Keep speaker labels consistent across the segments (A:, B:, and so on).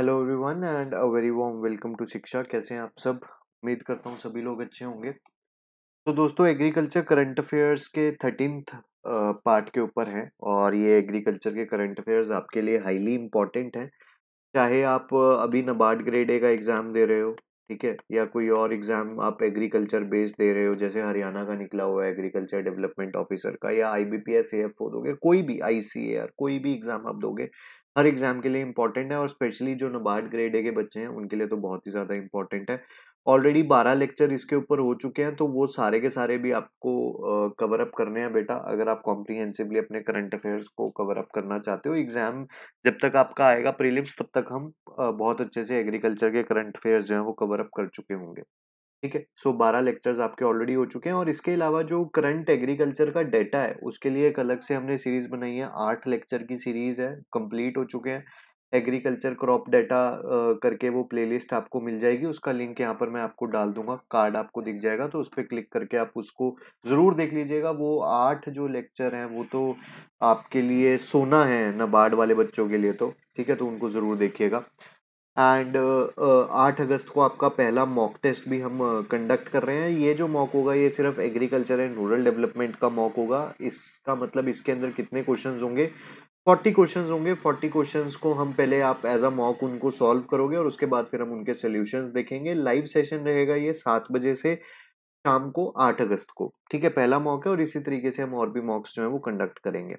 A: Hello everyone and a very warm welcome to Shiksha कैसे हैं आप सब उम्मीद करता हूँ सभी लोग अच्छे होंगे तो दोस्तों एग्रीकल्चर करंट अफेयर्स के थर्टीनथ पार्ट के ऊपर है और ये एग्रीकल्चर के करंट अफेयर्स आपके लिए हाईली इम्पॉर्टेंट हैं चाहे आप अभी नबार्ड ग्रेड ए का एग्ज़ाम दे रहे हो ठीक है या कोई और एग्ज़ाम आप एग्रीकल्चर बेस्ड दे रहे हो जैसे हरियाणा का निकला हुआ है एग्रीकल्चर डेवलपमेंट ऑफिसर का या I B P S A F O दोगे कोई भी आई सी ए आर कोई भी एग्ज़ाम आप दोगे हर एग्जाम के लिए इंपॉर्टेंट है और स्पेशली जो नबार्ड ग्रेड ए के बच्चे हैं उनके लिए तो बहुत ही ज़्यादा इंपॉर्टेंट है ऑलरेडी बारह लेक्चर इसके ऊपर हो चुके हैं तो वो सारे के सारे भी आपको कवर अप करने हैं बेटा अगर आप कॉम्प्रीहेंसिवली अपने करंट अफेयर्स को कवर अप करना चाहते हो एग्जाम जब तक आपका आएगा प्रीलिम्स तब तक हम बहुत अच्छे से एग्रीकल्चर के करंट अफेयर्स जो हैं वो कवर अप कर चुके होंगे ठीक है सो बारह लेक्चर्स आपके ऑलरेडी हो चुके हैं और इसके अलावा जो करंट एग्रीकल्चर का डेटा है उसके लिए एक अलग से हमने सीरीज बनाई है आठ लेक्चर की सीरीज है कंप्लीट हो चुके हैं एग्रीकल्चर क्रॉप डेटा करके वो प्लेलिस्ट आपको मिल जाएगी उसका लिंक यहाँ पर मैं आपको डाल दूंगा कार्ड आपको दिख जाएगा तो उस पर क्लिक करके आप उसको ज़रूर देख लीजिएगा वो आठ जो लेक्चर हैं वो तो आपके लिए सोना है नबार्ड वाले बच्चों के लिए तो ठीक है तो उनको ज़रूर देखिएगा एंड uh, uh, आठ अगस्त को आपका पहला मॉक टेस्ट भी हम कंडक्ट uh, कर रहे हैं ये जो मॉक होगा ये सिर्फ एग्रीकल्चर एंड रूरल डेवलपमेंट का मॉक होगा इसका मतलब इसके अंदर कितने क्वेश्चन होंगे फोर्टी क्वेश्चन होंगे फोर्टी क्वेश्चन को हम पहले आप एज अ मॉक उनको सॉल्व करोगे और उसके बाद फिर हम उनके सोल्यूशन देखेंगे लाइव सेशन रहेगा ये सात बजे से शाम को आठ अगस्त को ठीक है पहला मॉक है और इसी तरीके से हम और भी मॉक्स जो है वो कंडक्ट करेंगे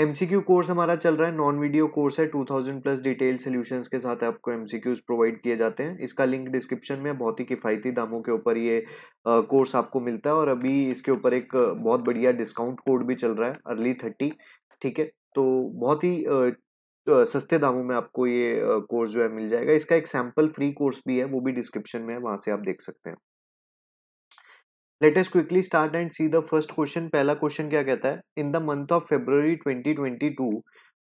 A: एमसीक्यू कोर्स हमारा चल रहा है नॉन वीडियो कोर्स है 2000 प्लस डिटेल सॉल्यूशंस के साथ आपको एमसीक्यूज प्रोवाइड किए जाते हैं इसका लिंक डिस्क्रिप्शन में बहुत ही किफ़ायती दामों के ऊपर ये कोर्स आपको मिलता है और अभी इसके ऊपर एक बहुत बढ़िया डिस्काउंट कोड भी चल रहा है अर्ली थर्टी ठीक है तो बहुत ही सस्ते दामों में आपको ये कोर्स जो है मिल जाएगा इसका एक सैम्पल फ्री कोर्स भी है वो भी डिस्क्रिप्शन में है वहाँ से आप देख सकते हैं let's quickly start and see the first question पहला क्वेश्चन क्या कहता है in the month of February 2022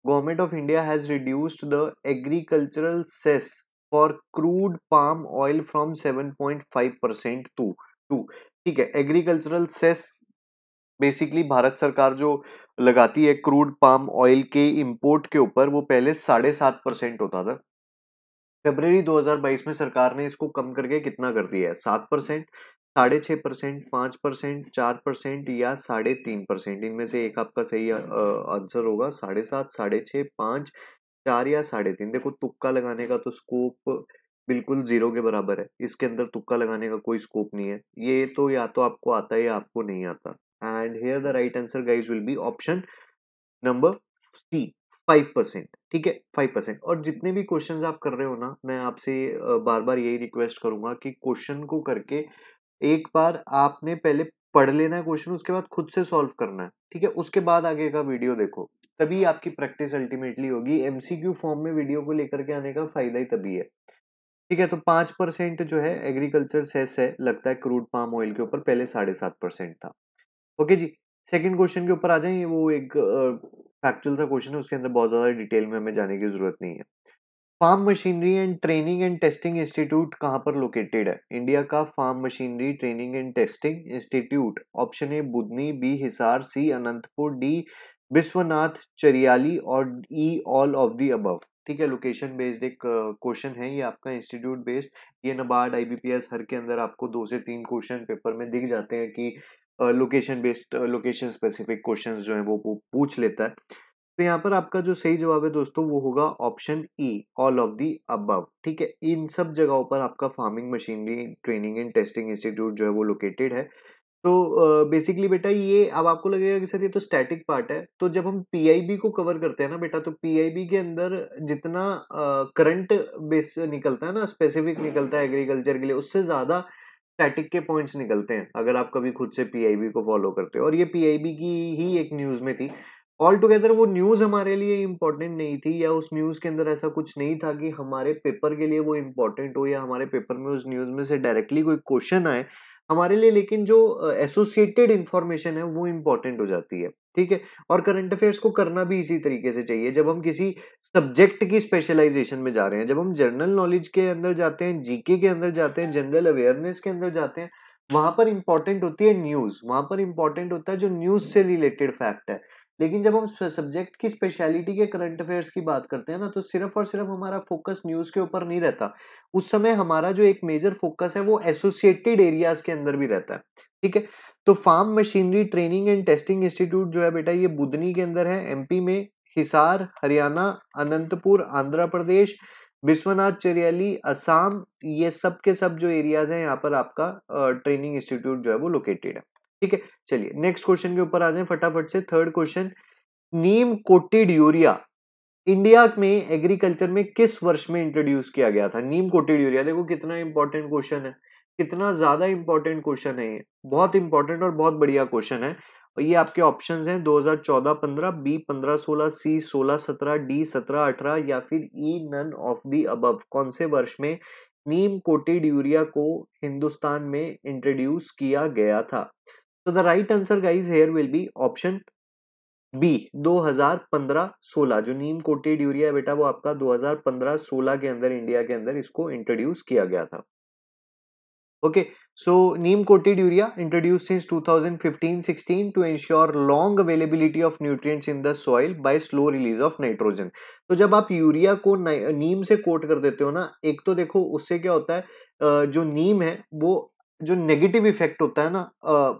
A: government of India has reduced the agricultural cess for crude palm oil from 7.5 percent to two ठीक है agricultural cess basically Bharat सरकार जो लगाती है क्रूड पाम ऑयल के इंपोर्ट के ऊपर वो पहले साढ़े सात परसेंट होता था फरवरी 2022 में सरकार ने इसको कम करके कितना कर दिया है सात परसेंट साढ़े छः परसेंट पाँच परसेंट चार परसेंट या साढ़े तीन परसेंट इनमें से एक आपका सही आंसर होगा साढ़े सात साढ़े छः पाँच चार या साढ़े तीन देखो तुक्का लगाने का तो स्कोप बिल्कुल जीरो के बराबर है इसके अंदर तुक्का लगाने का कोई स्कोप नहीं है ये तो या तो आपको आता है या आपको नहीं आता and here the right answer guys will be option number C five percent ठीक है फाइव परसेंट और जितने भी क्वेश्चंस आप कर रहे हो ना मैं आपसे बार बार यही रिक्वेस्ट करूंगा कि क्वेश्चन को करके एक बार आपने पहले पढ़ लेना है क्वेश्चन उसके बाद खुद से सॉल्व करना है ठीक है उसके बाद आगे का वीडियो देखो तभी आपकी प्रैक्टिस अल्टीमेटली होगी एमसीक्यू फॉर्म में वीडियो को लेकर के आने का फायदा ही तभी है ठीक है तो पांच परसेंट जो है एग्रीकल्चर सेस है लगता है क्रूड पाम ऑयल के ऊपर पहले साढ़े सात परसेंट था ओके जी सेकेंड क्वेश्चन के ऊपर आ जाए वो एक फैक्चुअल सा क्वेश्चन है उसके अंदर बहुत ज़्यादा डिटेल में हमें जाने की ज़रूरत नहीं है farm machinery and training and testing institute कहाँ पर लोकेटेड है इंडिया का farm machinery training and testing institute option A Budhni B Hisar C Anantapur D Biswanath Chariali और E all of the above ठीक है लोकेशन बेस्ड एक क्वेश्चन है ये आपका इंस्टीट्यूट बेस्ड ये नबार्ड आई एस हर के अंदर आपको दो से तीन क्वेश्चन पेपर में दिख जाते हैं कि location based location specific question जो है वो पूछ लेता है तो यहाँ पर आपका जो सही जवाब है दोस्तों वो होगा option E all of the above ठीक है इन सब जगहों पर आपका farming machinery training and testing institute जो है वो लोकेटेड है तो बेसिकली बेटा ये अब आपको लगेगा कि सर ये तो स्टैटिक पार्ट है तो जब हम पीआईबी को कवर करते हैं ना बेटा तो पीआईबी के अंदर जितना करंट बेस निकलता है ना स्पेसिफिक निकलता है एग्रीकल्चर के लिए उससे ज़्यादा स्टैटिक के पॉइंट्स निकलते हैं अगर आप कभी खुद से पीआईबी को फॉलो करते हो और ये पीआईबी की ही एक न्यूज़ में थी ऑल टुगेदर वो न्यूज हमारे लिए इम्पोर्टेंट नहीं थी या उस न्यूज के अंदर ऐसा कुछ नहीं था कि हमारे पेपर के लिए वो इम्पोर्टेंट हो या हमारे पेपर में उस न्यूज में से डायरेक्टली कोई क्वेश्चन आए हमारे लिए लेकिन जो एसोसिएटेड इन्फॉर्मेशन है वो इम्पोर्टेंट हो जाती है ठीक है और करंट अफेयर्स को करना भी इसी तरीके से चाहिए जब हम किसी सब्जेक्ट की स्पेशलाइजेशन में जा रहे हैं जब हम जनरल नॉलेज के अंदर जाते हैं जीके के अंदर जाते हैं जनरल अवेयरनेस के अंदर जाते हैं वहां पर इंपॉर्टेंट होती है न्यूज वहां पर इंपॉर्टेंट होता है जो न्यूज से रिलेटेड फैक्ट है लेकिन जब हम सब्जेक्ट की स्पेशलिटी के करंट अफेयर्स की बात करते हैं ना तो सिर्फ और सिर्फ हमारा फोकस न्यूज के ऊपर नहीं रहता उस समय हमारा जो एक मेजर फोकस है वो एसोसिएटेड एरियाज के अंदर भी रहता है ठीक है तो farm machinery training and testing institute जो है बेटा ये बुधनी के अंदर है एम में हिसार हरियाणा अनंतपुर आंध्र प्रदेश विश्वनाथ चरियाली असम ये सब के सब जो एरियाज हैं यहाँ पर आपका ट्रेनिंग इंस्टीट्यूट जो है वो लोकेटेड है ठीक है चलिए नेक्स्ट क्वेश्चन के ऊपर आ जाए फटाफट से third question neem coated urea India में एग्रीकल्चर में किस वर्ष में इंट्रोड्यूस किया गया था नीम कोटेड यूरिया देखो कितना इंपॉर्टेंट क्वेश्चन है कितना ज्यादा इंपॉर्टेंट क्वेश्चन है ये बहुत इंपॉर्टेंट और बहुत बढ़िया क्वेश्चन है और ये आपके ऑप्शन हैं 2014 15 बी 15 16 सी 16 17 डी 17 18 या फिर E none of the above कौन से वर्ष में नीम कोटेड यूरिया को हिंदुस्तान में इंट्रोड्यूस किया गया था So the right answer guys here will be option B 2015-16 जो नीम कोटेड यूरिया बेटा वो आपका 2015-16 के अंदर इंडिया के अंदर इसको इंट्रोड्यूस किया गया था okay so neem coated urea introduce since 2015-16 to ensure long availability of nutrients in the soil by slow release of nitrogen तो जब आप यूरिया को नीम से कोट कर देते हो ना एक तो देखो उससे क्या होता है जो नीम है वो जो नेगेटिव इफेक्ट होता है ना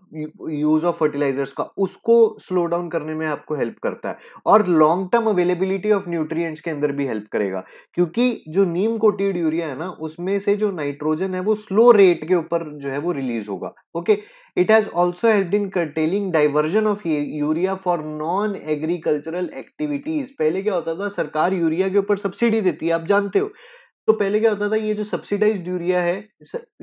A: यूज ऑफ फर्टिलाइजर्स का उसको स्लो डाउन करने में आपको हेल्प करता है और long term availability of nutrients के अंदर भी हेल्प करेगा क्योंकि जो नीम कोटेड यूरिया है ना उसमें से जो नाइट्रोजन है वो स्लो रेट के ऊपर जो है वो रिलीज होगा okay it has also help in controlling diversion of urea for non agricultural activities पहले क्या होता था सरकार यूरिया के ऊपर सब्सिडी देती है आप जानते हो तो पहले क्या होता था ये जो सब्सिडाइज यूरिया है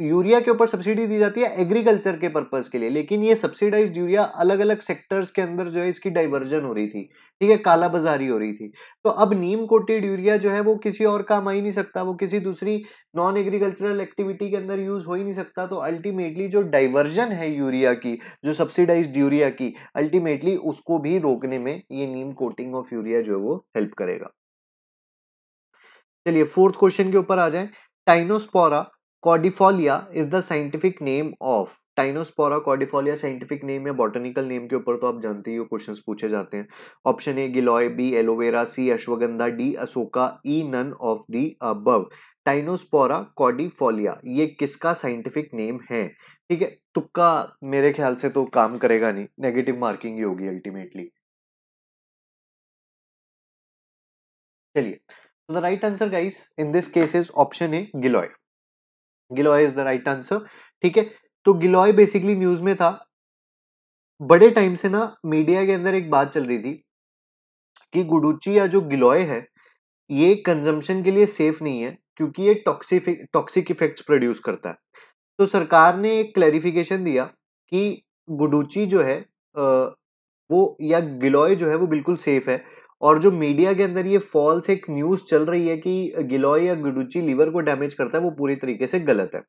A: यूरिया के ऊपर सब्सिडी दी जाती है एग्रीकल्चर के पर्पज के लिए लेकिन ये सब्सिडाइज यूरिया अलग अलग सेक्टर्स के अंदर जो है इसकी डाइवर्जन हो रही थी ठीक है कालाबाजारी हो रही थी तो अब नीम कोटेड यूरिया जो है वो किसी और काम आ ही नहीं सकता वो किसी दूसरी नॉन एग्रीकल्चरल एक्टिविटी के अंदर यूज हो ही नहीं सकता तो अल्टीमेटली जो डाइवर्जन है यूरिया की जो सब्सिडाइज यूरिया की अल्टीमेटली उसको भी रोकने में ये नीम कोटिंग ऑफ यूरिया जो है वो हेल्प करेगा चलिए फोर्थ क्वेश्चन के ऊपर आ जाए Tinospora cordifolia is the scientific name of Tinospora cordifolia scientific name है बॉटनिकल नेम के ऊपर तो आप जानते ही हो क्वेश्चंस पूछे जाते हैं option A giloy B aloe vera C ashwagandha D ashoka E none of the above Tinospora cordifolia ये किसका साइंटिफिक नेम है ठीक है तुक्का मेरे ख्याल से तो काम करेगा नहीं नेगेटिव मार्किंग ही होगी अल्टीमेटली चलिए The right answer guys in this case is option A Giloy. Giloy is the right answer. ठीक है तो गिलोय बेसिकली न्यूज में था बड़े टाइम से ना मीडिया के अंदर एक बात चल रही थी कि गुडुची या जो गिलोय है ये कंजम्पशन के लिए सेफ नहीं है क्योंकि ये टॉक्सिक टॉक्सिक इफेक्ट्स प्रोड्यूस करता है तो सरकार ने एक क्लैरिफिकेशन दिया कि गुडुची जो है वो या गिलोय जो है वो बिल्कुल सेफ है और जो मीडिया के अंदर ये फॉल्स एक न्यूज चल रही है कि गिलोय या गुडुची लीवर को डैमेज करता है वो पूरी तरीके से गलत है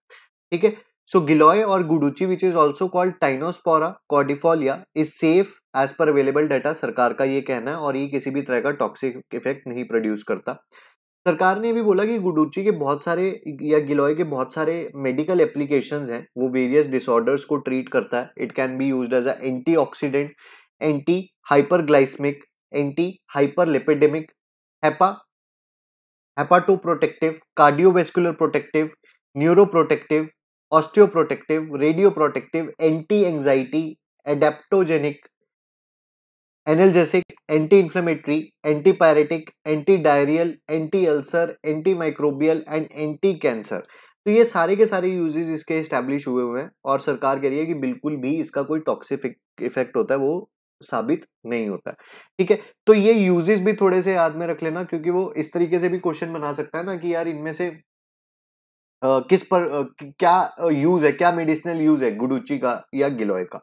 A: ठीक है सो गिलोय और guduchi which is also called Tinospora cordifolia is safe as per available data सरकार का ये कहना है और ये किसी भी तरह का टॉक्सिक इफेक्ट नहीं प्रोड्यूस करता सरकार ने भी बोला कि गुडुची के बहुत सारे या गिलोय के बहुत सारे मेडिकल एप्लीकेशन हैं वो वेरियस डिसऑर्डर्स को ट्रीट करता है it can be use as anti oxidant anti hyperglycemic anti hyperlipidemic hepa hepato protective cardiovascular protective neuro protective osteo protective radio protective anti anxiety adaptogenic analgesic anti inflammatory anti pyretic anti diarrhoeal anti ulcer anti microbial and anti cancer तो ये सारे के सारे uses इसके establish हुए हुए हैं और सरकार कह रही है कि बिल्कुल भी इसका कोई टॉक्सिफिक इफेक्ट होता है वो साबित नहीं होता है ठीक है तो ये यूजेस भी थोड़े से याद में रख लेना क्योंकि वो इस तरीके से भी क्वेश्चन बना सकता है ना कि यार इनमें से आ, किस पर आ, क्या यूज है क्या मेडिसिनल यूज है गुडुची का या गिलोय का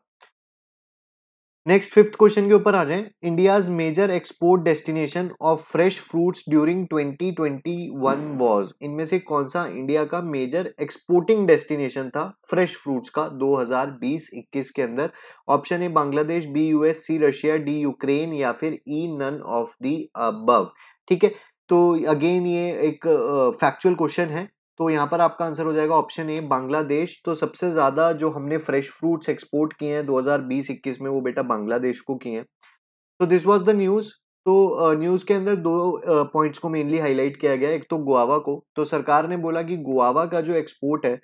A: नेक्स्ट फिफ्थ क्वेश्चन के ऊपर आ जाए India's major export destination of fresh fruits during 2021 was इनमें से कौन सा इंडिया का मेजर एक्सपोर्टिंग डेस्टिनेशन था फ्रेश फ्रूट्स का 2020-21 के अंदर option A Bangladesh B US C Russia D Ukraine या फिर E none of the above ठीक है तो अगेन ये एक फैक्चुअल uh, क्वेश्चन है तो यहाँ पर आपका आंसर हो जाएगा ऑप्शन ए बांग्लादेश तो सबसे ज़्यादा जो हमने फ्रेश फ्रूट्स एक्सपोर्ट किए हैं 2020-21 में वो बेटा बांग्लादेश को किए हैं तो दिस वाज द न्यूज़ तो न्यूज़ के अंदर दो पॉइंट्स को मेनली हाईलाइट किया गया एक तो गोवा को तो सरकार ने बोला कि गोवा का जो एक्सपोर्ट है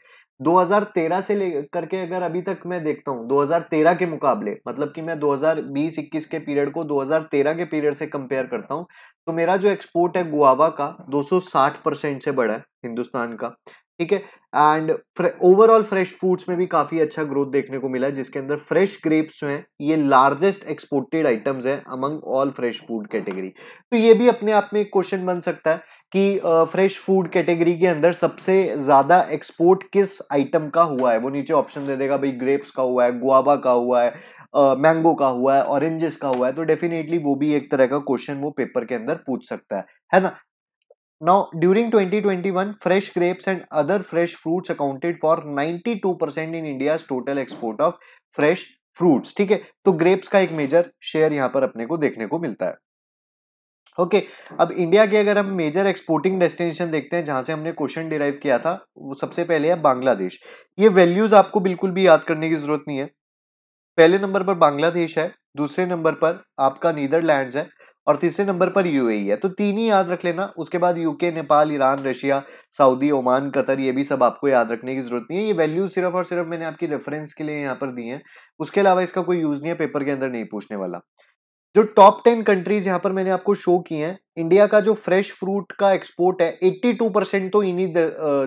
A: 2013 से लेकर के अगर अभी तक मैं देखता हूँ 2013 के मुकाबले मतलब कि मैं 2020-21 के पीरियड को 2013 के पीरियड से कंपेयर करता हूँ तो मेरा जो एक्सपोर्ट है गुआवा का 260 परसेंट से बढ़ा है हिंदुस्तान का ठीक है एंड ओवरऑल फ्रेश फूड्स में भी काफी अच्छा ग्रोथ देखने को मिला है जिसके अंदर फ्रेश ग्रेप्स जो हैं ये लार्जेस्ट एक्सपोर्टेड आइटम्स हैं among all fresh food category तो ये भी अपने आप में क्वेश्चन बन सकता है कि फ्रेश फूड कैटेगरी के अंदर सबसे ज़्यादा एक्सपोर्ट किस आइटम का हुआ है वो नीचे ऑप्शन दे देगा भाई ग्रेप्स का हुआ है गुआबा का हुआ है मैंगो का हुआ है ऑरेंजेस का हुआ है तो डेफिनेटली वो भी एक तरह का क्वेश्चन वो पेपर के अंदर पूछ सकता है है ना now during 2021, fresh grapes and other fresh fruits accounted for 92% in India total export of fresh fruit ठीक है तो ग्रेप्स का एक मेजर शेयर यहाँ पर अपने को देखने को मिलता है ओके okay, अब इंडिया के अगर हम मेजर एक्सपोर्टिंग डेस्टिनेशन देखते हैं जहां से हमने क्वेश्चन डिराइव किया था वो सबसे पहले है बांग्लादेश ये वैल्यूज आपको बिल्कुल भी याद करने की जरूरत नहीं है पहले नंबर पर बांग्लादेश है दूसरे नंबर पर आपका नीदरलैंड्स है और तीसरे नंबर पर यूएई e है तो तीन ही याद रख लेना उसके बाद UK Nepal Iran Russia Saudi Oman Qatar ये भी सब आपको याद रखने की जरूरत नहीं है ये वैल्यू सिर्फ और सिर्फ मैंने आपकी रेफरेंस के लिए यहाँ पर दी है उसके अलावा इसका कोई यूज नहीं है पेपर के अंदर नहीं पूछने वाला जो टॉप टेन कंट्रीज यहाँ पर मैंने आपको शो की हैं इंडिया का जो फ्रेश फ्रूट का एक्सपोर्ट है 82 परसेंट तो इन्हीं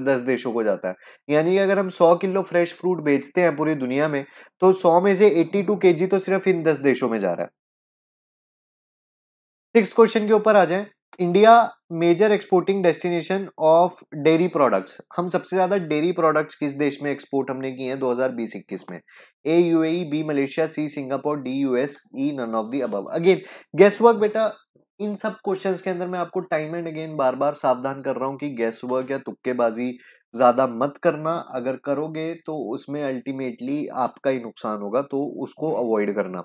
A: दस देशों को जाता है यानी अगर हम 100 किलो फ्रेश फ्रूट बेचते हैं पूरी दुनिया में तो 100 में से 82 टू तो सिर्फ इन दस देशों में जा रहा है सिक्स क्वेश्चन के ऊपर आ जाए India major exporting destination of dairy products हम सबसे ज़्यादा डेयरी प्रोडक्ट्स किस देश में एक्सपोर्ट हमने किए हैं 2020-21 में A U B Malaysia C Singapore D U S E none of the above again guess work बेटा इन सब क्वेश्चंस के अंदर मैं आपको टाइम एंड अगेन बार बार सावधान कर रहा हूँ कि गैस वर्क या तुक्केबाजी ज़्यादा मत करना अगर करोगे तो उसमें अल्टीमेटली आपका ही नुकसान होगा तो उसको अवॉइड करना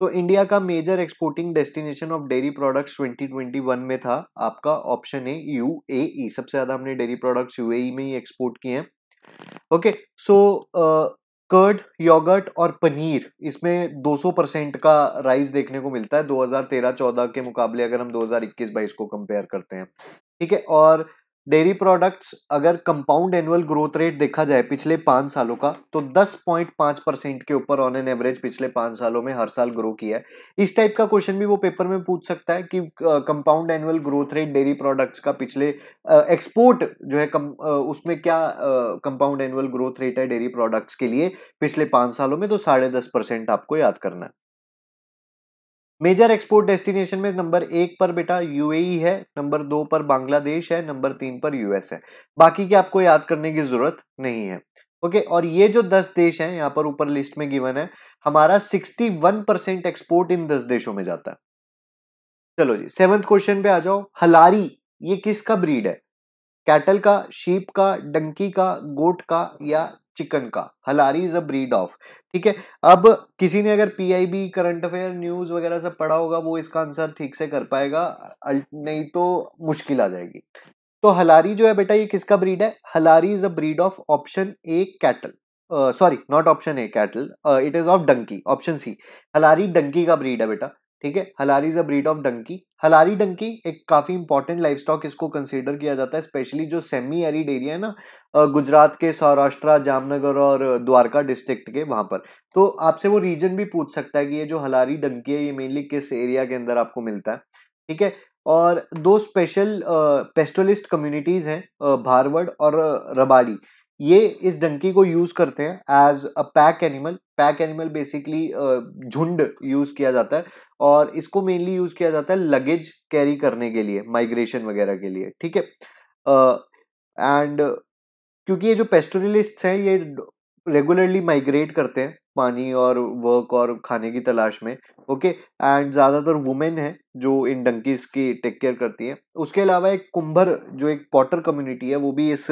A: तो इंडिया का major exporting destination of dairy products 2021 में था आपका ऑप्शन है यू ए e। सबसे ज्यादा हमने डेयरी प्रोडक्ट्स यू में ही एक्सपोर्ट किए हैं ओके सो कर्ड योगर्ट और पनीर इसमें 200 परसेंट का राइज देखने को मिलता है 2013-14 के मुकाबले अगर हम 2021-22 को कंपेयर करते हैं ठीक है और डेयरी प्रोडक्ट्स अगर कंपाउंड एनुअल ग्रोथ रेट देखा जाए पिछले पाँच सालों का तो 10.5 परसेंट के ऊपर ऑन एन एवरेज पिछले पाँच सालों में हर साल ग्रो किया है इस टाइप का क्वेश्चन भी वो पेपर में पूछ सकता है कि compound annual growth rate dairy products का पिछले एक्सपोर्ट जो है कम, आ, उसमें क्या कंपाउंड एनुअल ग्रोथ रेट है डेयरी प्रोडक्ट्स के लिए पिछले पाँच सालों में तो साढ़े दस परसेंट आपको याद करना है मेजर एक्सपोर्ट डेस्टिनेशन में नंबर एक पर बेटा यूएई e है नंबर दो पर बांग्लादेश है नंबर तीन पर यूएस है बाकी की आपको याद करने की जरूरत नहीं है ओके और ये जो दस देश हैं यहाँ पर ऊपर लिस्ट में गिवन है हमारा सिक्सटी वन परसेंट एक्सपोर्ट इन दस देशों में जाता है चलो जी सेवंथ क्वेश्चन पे आ जाओ हलारी ये किसका ब्रीड है कैटल का शीप का डंकी का गोट का या चिकन का Halari is a breed of ठीक है अब किसी ने अगर पीआईबी करंट अफेयर न्यूज वगैरह सब पढ़ा होगा वो इसका आंसर ठीक से कर पाएगा नहीं तो मुश्किल आ जाएगी तो हलारी जो है बेटा ये किसका ब्रीड है Halari is a breed of option A cattle sorry not option A cattle it is of donkey option C Halari donkey का ब्रीड है बेटा ठीक है Halari is a breed of donkey Halari donkey एक काफी इंपॉर्टेंट लाइफ स्टॉक इसको कंसिडर किया जाता है स्पेशली जो सेमी एरिड एरिया है ना गुजरात के सौराष्ट्र जामनगर और द्वारका डिस्ट्रिक्ट के वहां पर तो आपसे वो रीजन भी पूछ सकता है कि ये जो हलारी डंकी है ये मेनली किस एरिया के अंदर आपको मिलता है ठीक है और दो स्पेशल पेस्टोलिस्ट कम्युनिटीज हैं भारवड़ और रबाड़ी ये इस डंकी को यूज करते हैं as a pack animal pack animal basically झुंड यूज किया जाता है और इसको मेनली यूज किया जाता है लगेज कैरी करने के लिए माइग्रेशन वगैरह के लिए ठीक है एंड क्योंकि ये जो पेस्टोरलिस्ट हैं ये रेगुलरली माइग्रेट करते हैं पानी और वर्क और खाने की तलाश में ओके एंड ज़्यादातर वुमेन हैं जो इन डंकीज़ की टेक केयर करती हैं उसके अलावा एक कुंभर जो एक पॉटर कम्युनिटी है वो भी इस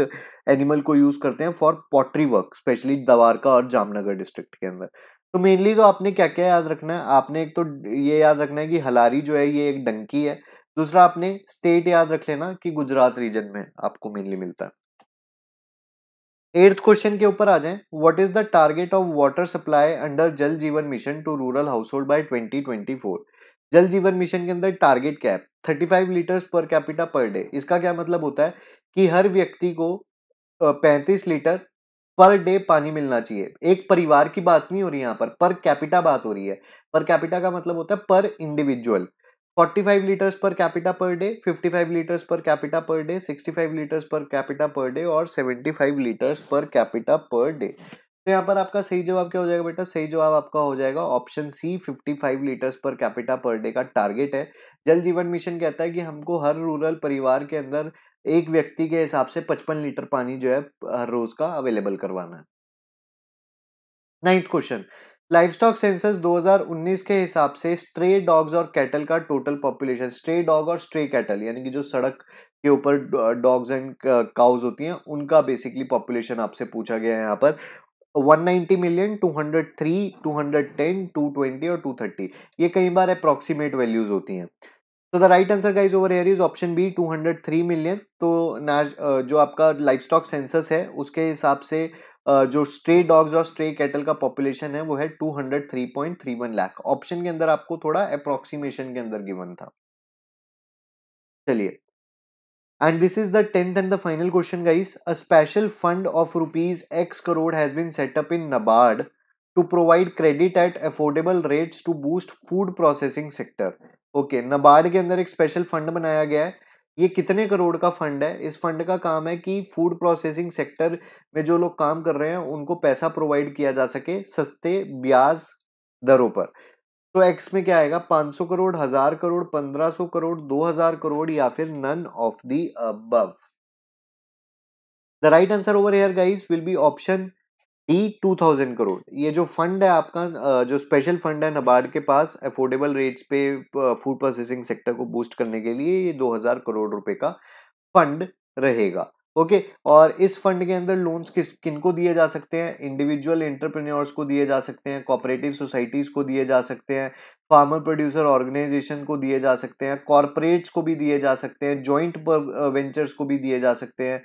A: एनिमल को यूज़ करते हैं for pottery work specially Dwarka और जामनगर डिस्ट्रिक्ट के अंदर तो मेनली तो आपने क्या क्या याद रखना है आपने एक तो ये याद रखना है कि हलारी जो है ये एक डंकी है दूसरा आपने स्टेट याद रख लेना कि गुजरात रीजन में आपको मेनली मिलता है एट्थ क्वेश्चन के ऊपर आ जाएं what is the target of water supply under Jal Jeevan mission to rural household by 2024 Jal Jeevan mission के अंदर टारगेट क्या है 35 litres per capita per day इसका क्या मतलब होता है कि हर व्यक्ति को 35 लीटर पर डे पानी मिलना चाहिए एक परिवार की बात नहीं हो रही यहाँ पर पर कैपिटा बात हो रही है पर कैपिटा का मतलब होता है पर इंडिविजुअल 45 liters पर capita per day, 55 liters per capita per day, 65 liters per capita per day और 75 litres per capita per day तो यहाँ पर आपका सही जवाब क्या हो जाएगा बेटा सही जवाब आपका हो जाएगा option C 55 liters per capita per day का टारगेट है जल जीवन मिशन कहता है कि हमको हर रूरल परिवार के अंदर एक व्यक्ति के हिसाब से पचपन लीटर पानी जो है हर रोज का अवेलेबल करवाना है ninth question livestock census 2019 के हिसाब से स्ट्रे डॉग्स और कैटल का टोटल पॉपुलेशन स्ट्रे डॉग और स्ट्रे कैटल यानी कि जो सड़क के ऊपर डॉग्स एंड काउज होती हैं उनका बेसिकली पॉपुलेशन आपसे पूछा गया है यहाँ पर 190 मिलियन 203 210 220 और 230 ये कई बार अप्रॉक्सीमेट वैल्यूज होती हैं तो the right answer guys over here is option B 203 million तो जो आपका लाइफ स्टॉक सेंसस है उसके हिसाब से जो स्ट्रे डॉग्स और स्ट्रे कैटल का पॉपुलेशन है वो है 203.31 लाख ऑप्शन के अंदर आपको थोड़ा अप्रोक्सीमेशन के अंदर गिवन था चलिए and this is the 10th and the final question guys a special fund of rupees x crore has been set up in nabard to provide credit at affordable rates to boost food processing sector okay nabard के अंदर एक special fund बनाया गया है ये कितने करोड़ का fund है इस फंड का काम है कि फूड प्रोसेसिंग सेक्टर में जो लोग काम कर रहे हैं उनको पैसा प्रोवाइड किया जा सके सस्ते ब्याज दरों पर तो एक्स में क्या आएगा 500 करोड़ हजार करोड़ 1500 करोड़ 2000 करोड़ या फिर none of the above the right answer over here guys will be option D two thousand crore ये जो फंड है आपका जो स्पेशल फंड है नबार्ड के पास अफोर्डेबल रेट्स पे फूड प्रोसेसिंग सेक्टर को बूस्ट करने के लिए ये दो हजार करोड़ रुपए का फंड रहेगा ओके और इस फंड के अंदर लोन्स किस किन को दिए जा सकते हैं इंडिविजुअल इंटरप्रेन्योर्स को दिए जा सकते हैं कोऑपरेटिव सोसाइटीज़ को दिए जा सकते हैं फार्मर प्रोड्यूसर ऑर्गेनाइजेशन को दिए जा सकते हैं कॉरपोरेट्स को भी दिए जा सकते हैं जॉइंट वेंचर्स को भी दिए जा सकते हैं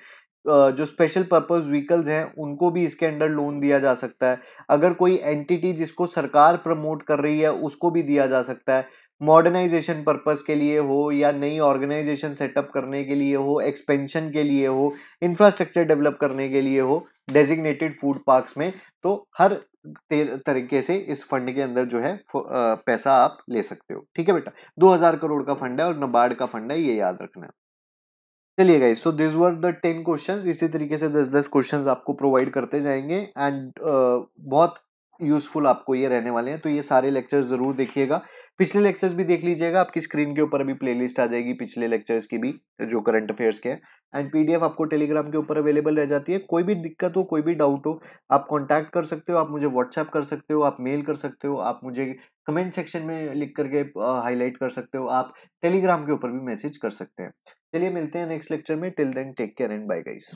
A: जो स्पेशल पर्पस व्हीकल्स हैं उनको भी इसके अंडर लोन दिया जा सकता है अगर कोई एंटिटी जिसको सरकार प्रमोट कर रही है उसको भी दिया जा सकता है मॉडर्नाइजेशन पर्पस के लिए हो या नई ऑर्गेनाइजेशन सेटअप करने के लिए हो एक्सपेंशन के लिए हो इंफ्रास्ट्रक्चर डेवलप करने के लिए हो डेजिग्नेटेड फूड पार्क्स में तो हर तरीके से इस फंड के अंदर जो है पैसा आप ले सकते हो ठीक है बेटा 2000 करोड़ का फंड है और नबार्ड का फंड है ये याद रखना है चलिए guys so this were the ten question इसी तरीके से दस दस क्वेश्चन आपको प्रोवाइड करते जाएंगे एंड uh, बहुत यूजफुल आपको ये रहने वाले हैं तो ये सारे लेक्चर जरूर देखिएगा पिछले लेक्चर्स भी देख लीजिएगा आपकी स्क्रीन के ऊपर भी प्लेलिस्ट आ जाएगी पिछले लेक्चर्स की भी जो करंट अफेयर्स के हैं एंड पीडीएफ आपको टेलीग्राम के ऊपर अवेलेबल रह जाती है कोई भी दिक्कत हो कोई भी डाउट हो आप कांटेक्ट कर सकते हो आप मुझे व्हाट्सएप कर सकते हो आप मेल कर सकते हो आप मुझे कमेंट सेक्शन में लिख करके हाईलाइट uh, कर सकते हो आप टेलीग्राम के ऊपर भी मैसेज कर सकते हैं चलिए मिलते हैं नेक्स्ट लेक्चर में till then take care and bye guys